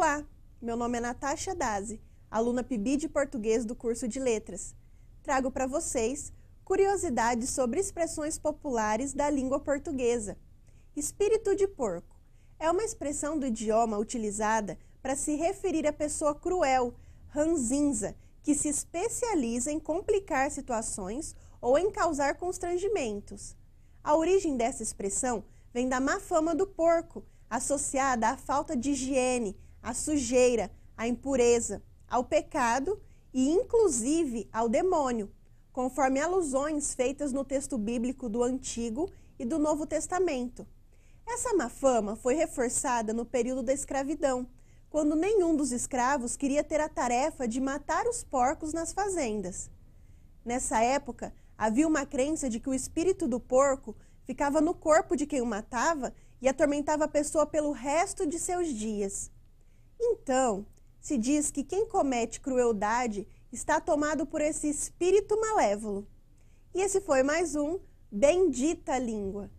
Olá, meu nome é Natasha Dazi, aluna PIB de Português do curso de Letras. Trago para vocês curiosidades sobre expressões populares da língua portuguesa. Espírito de porco é uma expressão do idioma utilizada para se referir a pessoa cruel, ranzinza, que se especializa em complicar situações ou em causar constrangimentos. A origem dessa expressão vem da má fama do porco, associada à falta de higiene, à sujeira, à impureza, ao pecado e, inclusive, ao demônio, conforme alusões feitas no texto bíblico do Antigo e do Novo Testamento. Essa má fama foi reforçada no período da escravidão, quando nenhum dos escravos queria ter a tarefa de matar os porcos nas fazendas. Nessa época, havia uma crença de que o espírito do porco ficava no corpo de quem o matava e atormentava a pessoa pelo resto de seus dias. Então, se diz que quem comete crueldade está tomado por esse espírito malévolo. E esse foi mais um Bendita Língua.